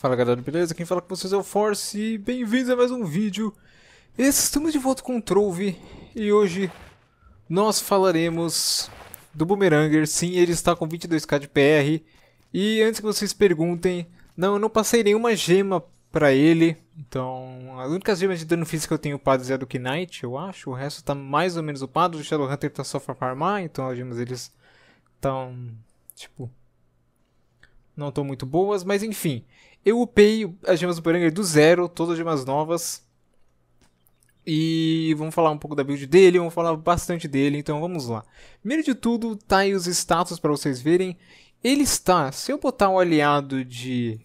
Fala galera, beleza? Quem fala com vocês é o Force e bem-vindos a mais um vídeo. Estamos de volta com o Trove e hoje nós falaremos do Boomeranger. Sim, ele está com 22k de PR e antes que vocês perguntem, não, eu não passei nenhuma gema para ele. Então, as únicas gemas de dano físico que eu tenho upadas é do Knight, eu acho. O resto está mais ou menos upado, o Shadowhunter está só para farmar, então as gemas eles estão, tipo, não estão muito boas, mas enfim... Eu upei as gemas do Peranga do zero, todas as gemas novas. E vamos falar um pouco da build dele, vamos falar bastante dele, então vamos lá. Primeiro de tudo, tá aí os status para vocês verem. Ele está, se eu botar um aliado de...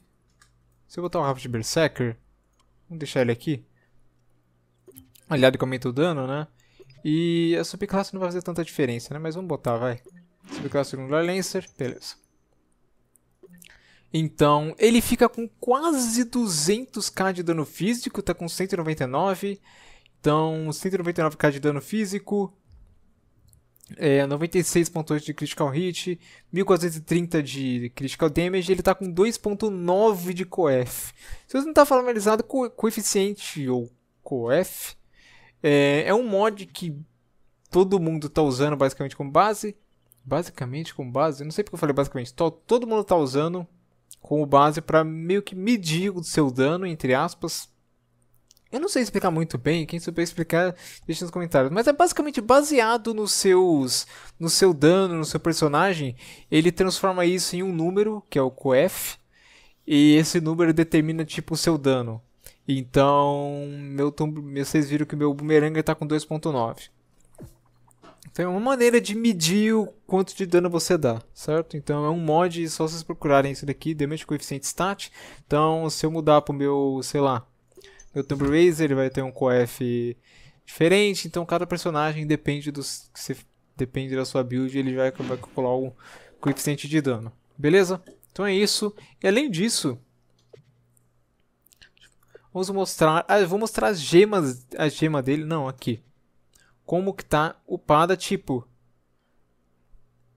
Se eu botar um Raft Berserker, vamos deixar ele aqui. Aliado que aumenta o dano, né? E a subclasse não vai fazer tanta diferença, né? Mas vamos botar, vai. Subclasse do Lancer, beleza. Então, ele fica com quase 200k de dano físico, tá com 199. Então, 199k de dano físico, é, 96.8 de critical hit, 1430 de critical damage, ele tá com 2.9 de coef. Se você não tá familiarizado com coeficiente ou coef? é, é, um mod que todo mundo tá usando basicamente como base. Basicamente como base? Eu não sei porque eu falei basicamente, todo mundo tá usando como base para meio que medir o seu dano, entre aspas. Eu não sei explicar muito bem, quem souber explicar, deixa nos comentários. Mas é basicamente baseado nos seus, no seu dano, no seu personagem, ele transforma isso em um número, que é o COEF, e esse número determina tipo o seu dano. Então, meu vocês viram que meu bumerangue está com 2.9. Tem uma maneira de medir o quanto de dano você dá, certo? Então é um mod, só vocês procurarem isso daqui, Damage Coeficiente Stat. Então se eu mudar pro meu, sei lá, meu Tomb ele vai ter um coef diferente. Então cada personagem depende dos depende da sua build, ele vai, vai calcular o coeficiente de dano. Beleza? Então é isso. E além disso, vamos mostrar, ah, vou mostrar as gemas, a gema dele, não, aqui como que tá upada, tipo...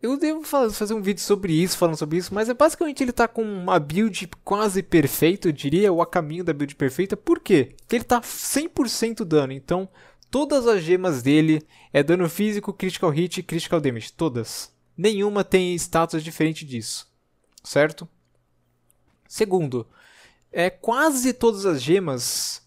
Eu devo fazer um vídeo sobre isso, falando sobre isso, mas é basicamente ele tá com uma build quase perfeita, eu diria, ou a caminho da build perfeita. Por quê? Porque ele tá 100% dano, então todas as gemas dele é dano físico, critical hit e critical damage, todas. Nenhuma tem status diferente disso, certo? Segundo, é, quase todas as gemas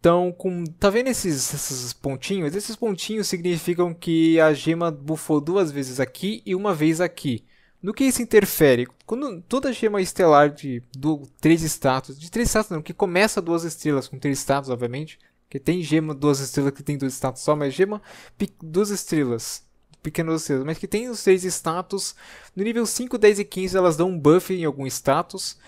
então, com, tá vendo esses, esses pontinhos? Esses pontinhos significam que a gema bufou duas vezes aqui e uma vez aqui. No que isso interfere? Quando toda gema estelar de do, três status, de três status não, que começa duas estrelas, com três status, obviamente, que tem gema duas estrelas que tem dois status só, mas gema duas estrelas, pequenas estrelas, mas que tem os três status, no nível 5, 10 e 15 elas dão um buff em algum status,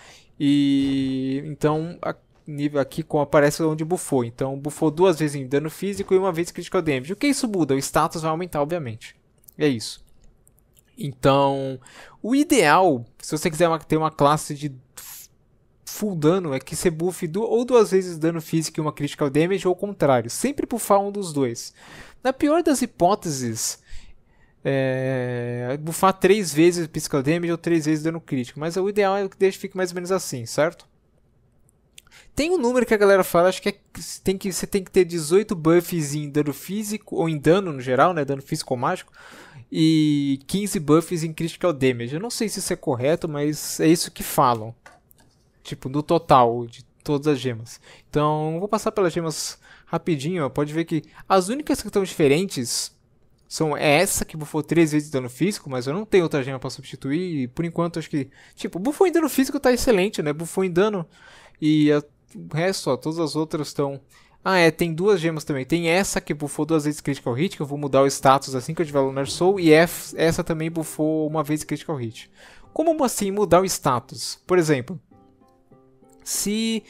e então a, nível aqui com aparece onde bufou. Então bufou duas vezes em dano físico e uma vez critical damage. O que isso muda? O status vai aumentar, obviamente. É isso. Então, o ideal, se você quiser ter uma classe de full dano, é que você buffe du ou duas vezes dano físico e uma critical damage, ou o contrário. Sempre buffar um dos dois. Na pior das hipóteses, é, buffar três vezes critical damage ou três vezes dano crítico. Mas o ideal é que deixe fique mais ou menos assim, certo? Tem um número que a galera fala, acho que, é, tem que você tem que ter 18 buffs em dano físico, ou em dano no geral, né? Dano físico ou mágico. E 15 buffs em critical damage. Eu não sei se isso é correto, mas é isso que falam. Tipo, no total de todas as gemas. Então, vou passar pelas gemas rapidinho. Ó. Pode ver que as únicas que estão diferentes são é essa que bufou 3 vezes dano físico, mas eu não tenho outra gema para substituir. por enquanto, acho que. Tipo, bufou em dano físico tá excelente, né? Bufou em dano. E o resto, ó, todas as outras estão... Ah, é, tem duas gemas também. Tem essa que bufou duas vezes Critical Hit, que eu vou mudar o status assim que eu tiver Lunar Soul, e essa também bufou uma vez Critical Hit. Como assim mudar o status? Por exemplo, se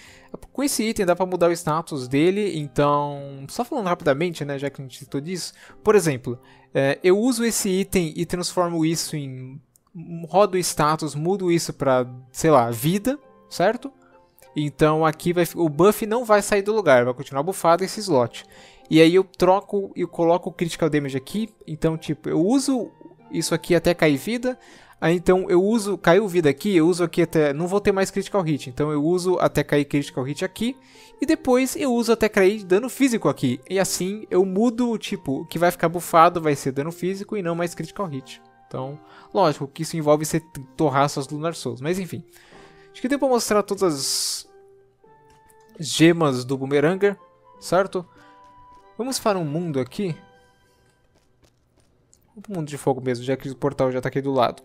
com esse item dá para mudar o status dele, então só falando rapidamente, né, já que a gente citou disso. Por exemplo, é, eu uso esse item e transformo isso em rodo status, mudo isso para, sei lá, vida, certo? Então aqui vai, o buff não vai sair do lugar, vai continuar bufado esse slot. E aí eu troco e coloco o critical damage aqui. Então, tipo, eu uso isso aqui até cair vida. Aí então eu uso, caiu vida aqui, eu uso aqui até, não vou ter mais critical hit, então eu uso até cair critical hit aqui, e depois eu uso até cair dano físico aqui, e assim eu mudo o tipo, o que vai ficar bufado vai ser dano físico e não mais critical hit. Então, lógico que isso envolve você torrar suas Lunar Souls, mas enfim. Acho que deu pra mostrar todas as gemas do Boomerang, certo? Vamos para um mundo aqui. Vamos pro mundo de fogo mesmo, já que o portal já tá aqui do lado.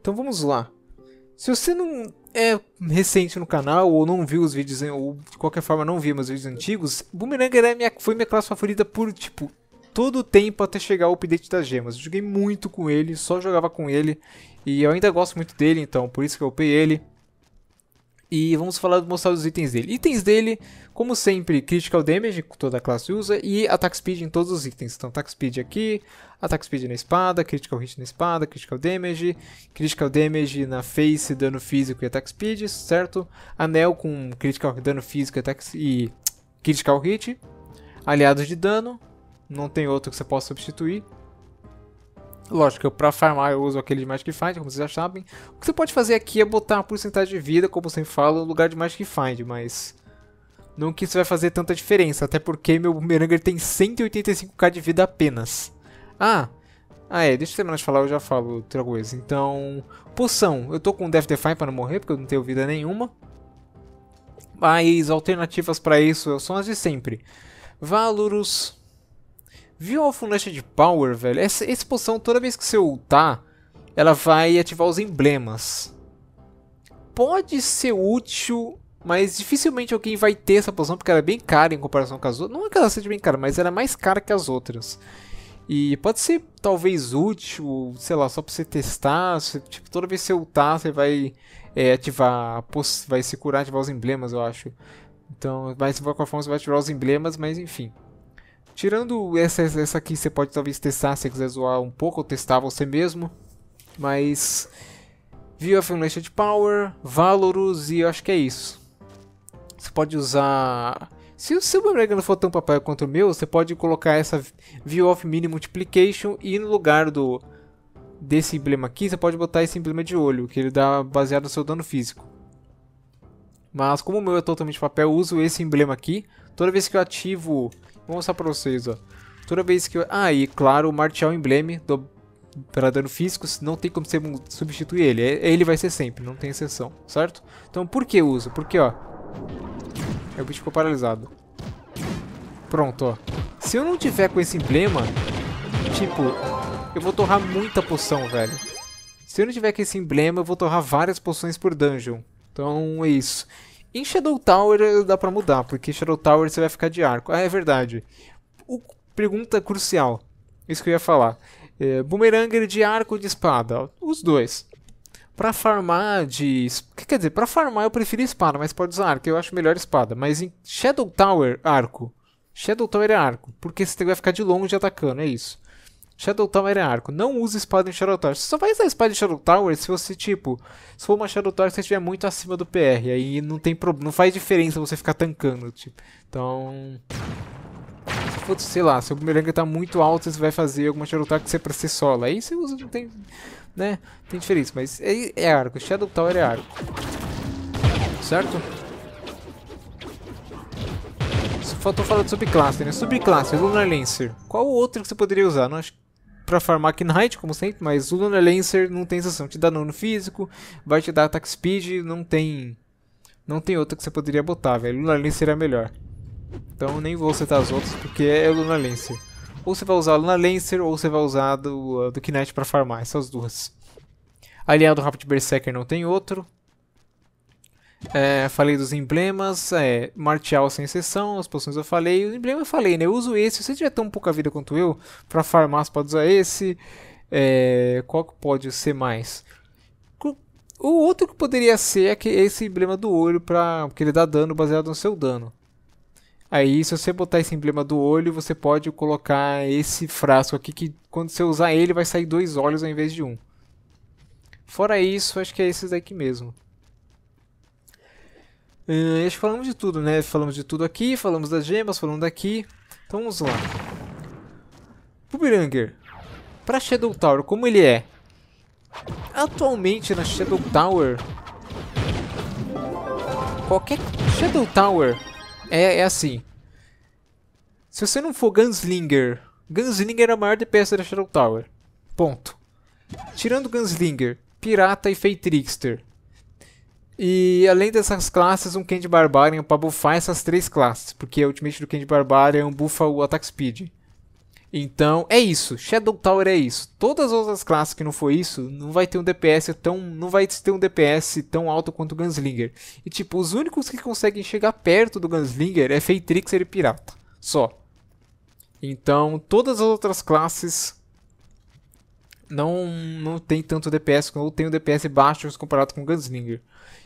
Então vamos lá. Se você não é recente no canal ou não viu os vídeos, ou de qualquer forma não viu meus vídeos antigos, Boomerang era é minha, foi minha classe favorita por, tipo, todo o tempo até chegar o update das gemas. joguei muito com ele, só jogava com ele, e eu ainda gosto muito dele, então por isso que eu upei ele. E vamos falar, mostrar os itens dele. Itens dele, como sempre, Critical Damage, que toda a classe usa, e Attack Speed em todos os itens. Então, Attack Speed aqui, Attack Speed na espada, Critical Hit na espada, Critical Damage, Critical Damage na face, dano físico e Attack Speed, certo? Anel com Critical dano físico attack, e Critical Hit, aliados de dano, não tem outro que você possa substituir. Lógico, para farmar eu uso aquele de Magic Find, como vocês já sabem. O que você pode fazer aqui é botar uma porcentagem de vida, como eu sempre falo, no lugar de Magic Find, mas... Não que isso vai fazer tanta diferença, até porque meu Boomerang tem 185k de vida apenas. Ah, ah é, deixa eu terminar de falar, eu já falo outra coisa. Então, poção. Eu tô com Death Define para não morrer, porque eu não tenho vida nenhuma. Mas alternativas para isso são as de sempre. Valorus, Viu a Funlation de Power, velho? Essa, essa poção, toda vez que você ultar, ela vai ativar os emblemas. Pode ser útil, mas dificilmente alguém vai ter essa poção, porque ela é bem cara em comparação com as outras. Não é que ela seja bem cara, mas ela é mais cara que as outras. E pode ser, talvez, útil, sei lá, só pra você testar. tipo, toda vez que você ultar, você vai é, ativar, vai se curar, ativar os emblemas, eu acho. Então, mas de qualquer forma, você vai ativar os emblemas, mas enfim. Tirando essa, essa aqui, você pode talvez testar se quiser zoar um pouco ou testar você mesmo. Mas. View of Unleashed Power, Valorus e eu acho que é isso. Você pode usar. Se o seu boomerang não for tão papel quanto o meu, você pode colocar essa View of Mini Multiplication e no lugar do desse emblema aqui, você pode botar esse emblema de olho, que ele dá baseado no seu dano físico. Mas como o meu é totalmente papel, eu uso esse emblema aqui. Toda vez que eu ativo Vou mostrar pra vocês, ó. Toda vez que eu... Ah, e claro, o Martial Embleme do... para dano físico, não tem como você substituir ele. É, ele vai ser sempre, não tem exceção, certo? Então por que uso? Porque, ó... É o bicho ficou paralisado. Pronto, ó. Se eu não tiver com esse emblema, tipo, eu vou torrar muita poção, velho. Se eu não tiver com esse emblema, eu vou torrar várias poções por dungeon. Então é isso. Em Shadow Tower eh, dá pra mudar, porque em Shadow Tower você vai ficar de arco. Ah, é verdade. O, pergunta crucial. Isso que eu ia falar. É, boomerang de arco ou de espada? Os dois. Pra farmar de. Quer dizer, pra farmar eu prefiro espada, mas pode usar arco. Eu acho melhor espada. Mas em Shadow Tower, arco. Shadow Tower é arco. Porque você vai ficar de longe atacando, é isso. Shadow Tower é arco. Não usa espada em Shadow Tower. Você só vai usar espada em Shadow Tower se você, tipo, se for uma Shadow Tower você estiver muito acima do PR. Aí não tem problema. Não faz diferença você ficar tancando, tipo. Então. Se for, sei lá, se o bumerangue tá muito alto, você vai fazer alguma Shadow Tower que você pra ser solo Aí você usa, não tem. né? tem diferença. Mas é, é arco. Shadow Tower é arco. Certo? Só faltou falar de subclasse, né? Subclasse, Lunar Lancer. Qual outro que você poderia usar? Não acho que para farmar Knight, como sempre, mas o Lunar Lancer não tem sensação. Te dá dano físico, vai te dar ataque speed, não tem. Não tem outra que você poderia botar, velho. Lunar Lancer é melhor. Então nem vou citar as outras, porque é o Lunar Lancer. Ou você vai usar o Lunar Lancer, ou você vai usar do, do Knight para farmar, essas duas. Aliado Rapid Berserker não tem outro. É, falei dos emblemas, é, martial sem exceção, as poções eu falei. O emblema eu falei, né? Eu uso esse, se você tiver é tão pouca vida quanto eu, pra farmar você pode usar esse. É, qual que pode ser mais? O outro que poderia ser é que esse emblema do olho, pra, porque ele dá dano baseado no seu dano. Aí, se você botar esse emblema do olho, você pode colocar esse frasco aqui, que quando você usar ele, vai sair dois olhos ao invés de um. Fora isso, acho que é esse daqui mesmo. Uh, acho que falamos de tudo, né? Falamos de tudo aqui, falamos das gemas, falamos daqui. Então vamos lá. Boomerang. Pra Shadow Tower, como ele é? Atualmente na Shadow Tower... Qualquer Shadow Tower é, é assim. Se você não for Gunslinger... Gunslinger é a maior DPS da Shadow Tower. Ponto. Tirando Gunslinger, Pirata e Feitrixter. E além dessas classes, um Candy Barbarian para buffar essas três classes, porque o ultimate do Candy Barbarian é buffa o Attack Speed. Então, é isso. Shadow Tower é isso. Todas as outras classes que não for isso, não vai ter um DPS tão, não vai ter um DPS tão alto quanto o Gunslinger. E tipo, os únicos que conseguem chegar perto do Gunslinger é Feitrixer e Pirata, só. Então, todas as outras classes não não tem tanto DPS ou tem um DPS baixo comparado com o Gunslinger.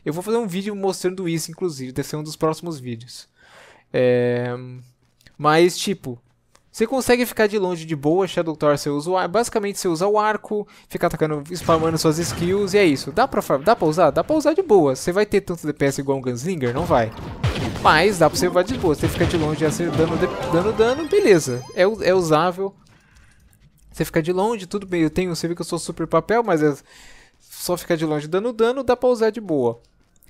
Eu vou fazer um vídeo mostrando isso, inclusive, deve ser um dos próximos vídeos. É... Mas, tipo, você consegue ficar de longe de boa, Shadow Tower, você usa o Basicamente você usa o arco, fica atacando, spamando suas skills, e é isso. Dá pra, dá pra usar? Dá pra usar de boa. Você vai ter tanto DPS igual um Gunslinger? Não vai. Mas dá pra você usar de boa. Você fica de longe assim, dando, dando dano, beleza. É, é usável. Você fica de longe, tudo bem. Eu tenho, você vê que eu sou super papel, mas é só ficar de longe dando dano, dá pra usar de boa.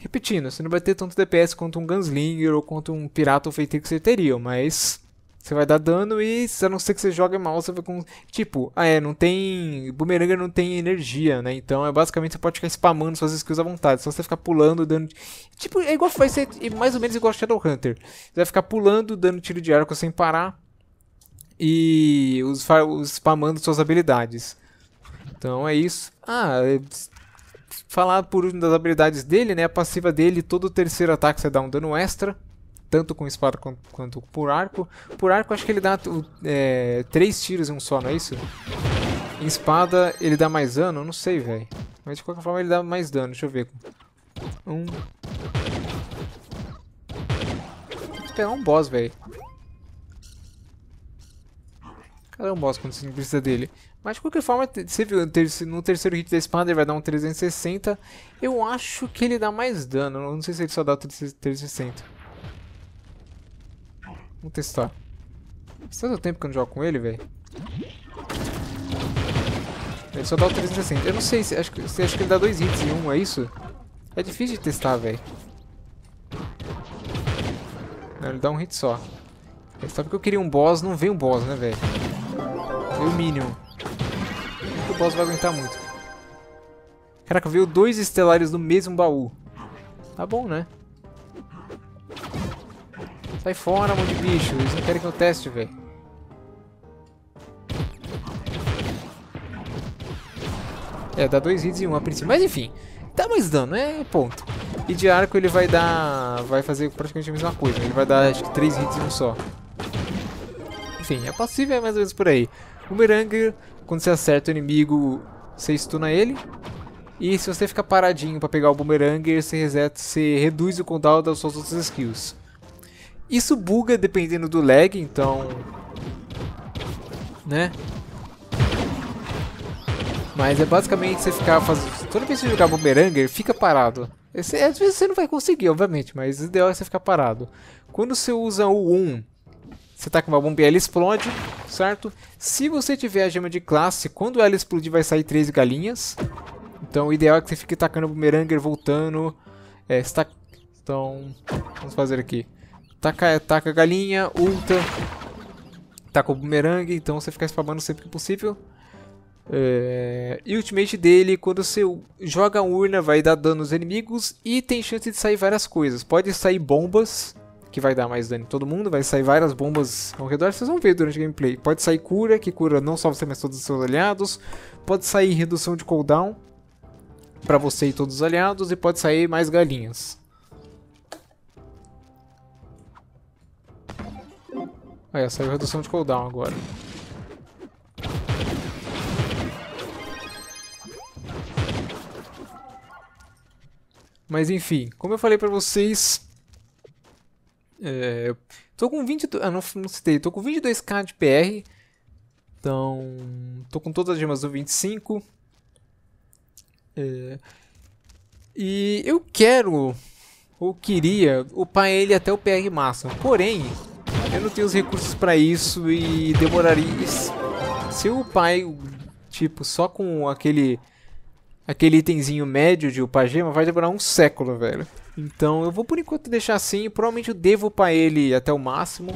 Repetindo, você não vai ter tanto DPS quanto um Gunslinger ou quanto um Pirata ou Feiticeiro que você teria, mas você vai dar dano e a não ser que você jogue mal, você vai com. Tipo, ah é, não tem. Boomerang não tem energia, né? Então é basicamente você pode ficar spamando suas skills à vontade. Só você ficar pulando, dando. Tipo, é igual vai ser mais ou menos igual Shadowhunter. Você vai ficar pulando, dando tiro de arco sem parar. E os, os spamando suas habilidades. Então é isso. Ah, é falar por uma das habilidades dele, né? A passiva dele, todo terceiro ataque você dá um dano extra, tanto com espada quanto, por arco. Por arco acho que ele dá é, três tiros em um só, não é isso? Em espada ele dá mais dano? Não sei, velho. Mas de qualquer forma ele dá mais dano, deixa eu ver. Um... esperar pegar é um boss, velho. Cara, é um boss quando você precisa dele. Mas de qualquer forma, você viu, no terceiro hit da espada ele vai dar um 360. Eu acho que ele dá mais dano, não sei se ele só dá 360. Vamos testar. Faz tanto tempo que eu não jogo com ele, velho. Ele só dá o 360. Eu não sei, se, acho, que, se, acho que ele dá dois hits em um, é isso? É difícil de testar, velho. Não, ele dá um hit só. É só porque eu queria um boss, não veio um boss, né, velho? Veio o Minion boss vai aguentar muito. Caraca, veio dois estelares no mesmo baú. Tá bom, né? Sai fora, mão de bicho. Eles não querem que eu teste, velho. É, dá dois hits e um a princípio. Mas enfim, dá mais dano, é ponto. E de arco ele vai dar... Vai fazer praticamente a mesma coisa. Ele vai dar, acho que, três hits em um só. Enfim, a é passiva é mais ou menos por aí. Boomerang quando você acerta o inimigo, você estuna ele. E se você ficar paradinho para pegar o boomerang, você, reseta, você reduz o cooldown das suas outras skills. Isso buga dependendo do lag, então... Né? Mas é basicamente você ficar fazendo... Toda vez que você jogar boomerang, fica parado. às vezes você não vai conseguir, obviamente, mas o ideal é você ficar parado. Quando você usa o 1 você tá com uma bomba e ela explode, certo? Se você tiver a gema de classe, quando ela explodir vai sair três galinhas. Então o ideal é que você fique tacando o bumerangue, voltando. É, está... Então, vamos fazer aqui. Taca, taca a galinha, ulta. Taca o bumerangue, então você fica spamando sempre que possível. É... E o ultimate dele, quando você joga a urna, vai dar dano aos inimigos e tem chance de sair várias coisas. Pode sair bombas, que vai dar mais dano em todo mundo, vai sair várias bombas ao redor, vocês vão ver durante o gameplay. Pode sair cura, que cura não só você, mas todos os seus aliados. Pode sair redução de cooldown para você e todos os aliados, e pode sair mais galinhas. Olha, saiu redução de cooldown agora. Mas enfim, como eu falei pra vocês, é, tô com 22. Ah, não, não citei. Tô com 22k de PR. Então. Tô com todas as gemas do 25. É, e eu quero. Ou queria upar ele até o PR máximo. Porém, eu não tenho os recursos para isso e demoraria. Se eu upar, tipo, só com aquele. Aquele itemzinho médio de upar gema, vai demorar um século, velho. Então eu vou por enquanto deixar assim. Provavelmente eu devo para ele até o máximo.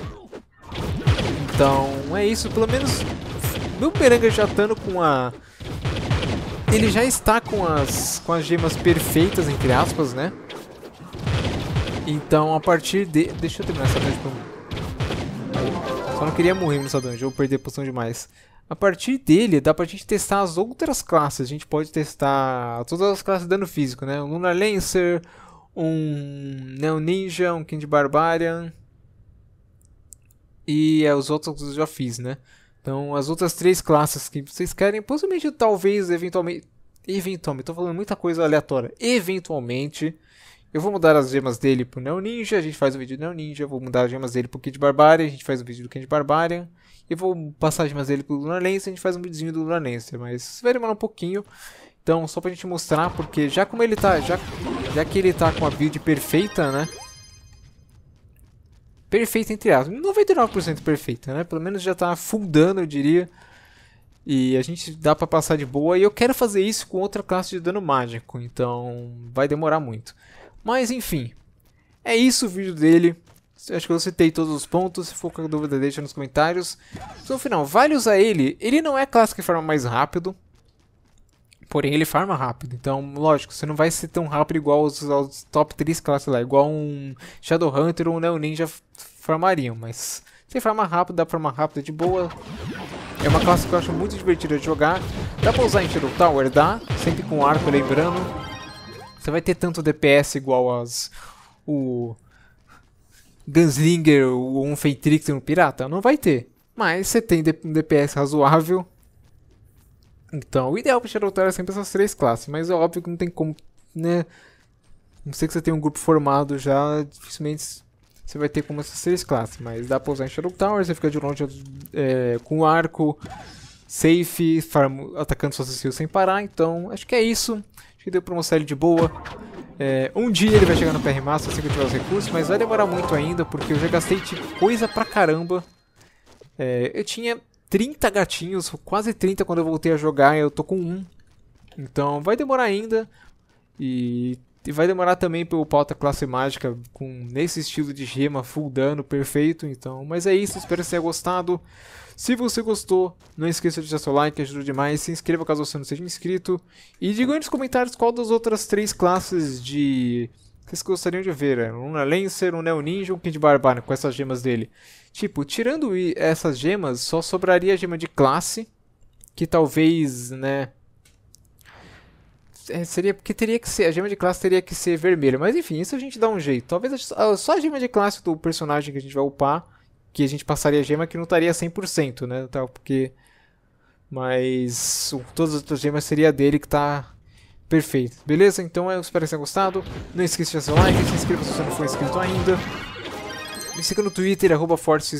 Então é isso. Pelo menos meu Peranga já estando com a... Ele já está com as, com as gemas perfeitas, entre aspas, né? Então a partir de... Deixa eu terminar essa dungeon Só não queria morrer nessa dungeon, vou perder poção demais. A partir dele, dá pra gente testar as outras classes. A gente pode testar todas as classes de dano físico, né? O Lunar Lancer, um Neo Ninja, um King Barbarian. E é, os outros eu já fiz, né? Então, as outras três classes que vocês querem, possivelmente, talvez, eventualmente. Eventualmente, tô falando muita coisa aleatória. Eventualmente, eu vou mudar as gemas dele pro Neo Ninja, a gente faz o um vídeo do Neo Ninja. Vou mudar as gemas dele pro Kid Barbarian, a gente faz o um vídeo do Kid Barbarian. E vou passar as gemas dele pro Lunar Lancer, a gente faz um videozinho do Lunar Lancer. Mas vai demorar um pouquinho. Então, só pra gente mostrar, porque já como ele tá... Já, já que ele tá com a build perfeita, né? Perfeita, entre aspas. 99% perfeita, né? Pelo menos já tá fundando, eu diria. E a gente dá pra passar de boa. E eu quero fazer isso com outra classe de dano mágico. Então, vai demorar muito. Mas, enfim. É isso o vídeo dele. Acho que eu citei todos os pontos. Se for com dúvida, deixa nos comentários. Então, no final, vale usar ele. Ele não é classe que forma mais rápido. Porém, ele farma rápido. Então, lógico, você não vai ser tão rápido igual os, os top 3 classes lá. Igual um Shadowhunter ou um Neo Ninja farmariam. Mas você farma rápido, dá pra farmar rápido de boa. É uma classe que eu acho muito divertida de jogar. Dá pra usar em Shadow Tower? Dá. Sempre com arco, lembrando. Você vai ter tanto DPS igual as... O... Gunslinger, um Feitrix e um Pirata? Não vai ter. Mas você tem um DPS razoável então, o ideal para Tower é sempre essas três classes, mas é óbvio que não tem como, né? Não sei que você tem um grupo formado já, dificilmente você vai ter como essas três classes, mas dá pra usar em Shadow Tower, você fica de longe é, com arco, safe, farm, atacando suas skills sem parar, então acho que é isso. Acho que deu pra mostrar ele de boa. É, um dia ele vai chegar no PR Master assim que eu tiver os recursos, mas vai demorar muito ainda, porque eu já gastei tipo, coisa pra caramba. É, eu tinha 30 gatinhos, quase 30 quando eu voltei a jogar, eu tô com um. Então vai demorar ainda. E, e vai demorar também pra eu upar outra classe mágica com nesse estilo de gema, full dano, perfeito. Então, mas é isso, espero que tenha gostado. Se você gostou, não esqueça de deixar seu like, ajuda demais. Se inscreva caso você não seja inscrito. E diga aí nos comentários qual das outras três classes de que vocês gostariam de ver? Né? Um Lancer, um Neo Ninja, um Kid Barbarian né, com essas gemas dele. Tipo, tirando essas gemas, só sobraria a gema de classe, que talvez, né... É, seria porque teria que ser a gema de classe teria que ser vermelha, mas enfim, isso a gente dá um jeito. Talvez a, só a gema de classe do personagem que a gente vai upar, que a gente passaria a gema que não estaria 100%, né, tal, porque mas todas as outras gemas seria dele que tá Perfeito, beleza? Então eu espero que tenha gostado. Não esqueça de deixar seu like, se inscreva se você não for inscrito ainda. Me siga no Twitter, arroba posto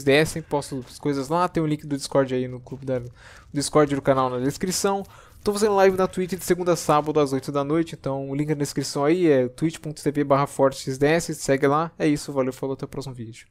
as coisas lá. Tem o um link do Discord aí no clube da, do Discord do canal na descrição. Tô fazendo live na Twitch de segunda a sábado às 8 da noite, então o link na descrição aí é twitch.tv barra segue lá. É isso, valeu, falou, até o próximo vídeo.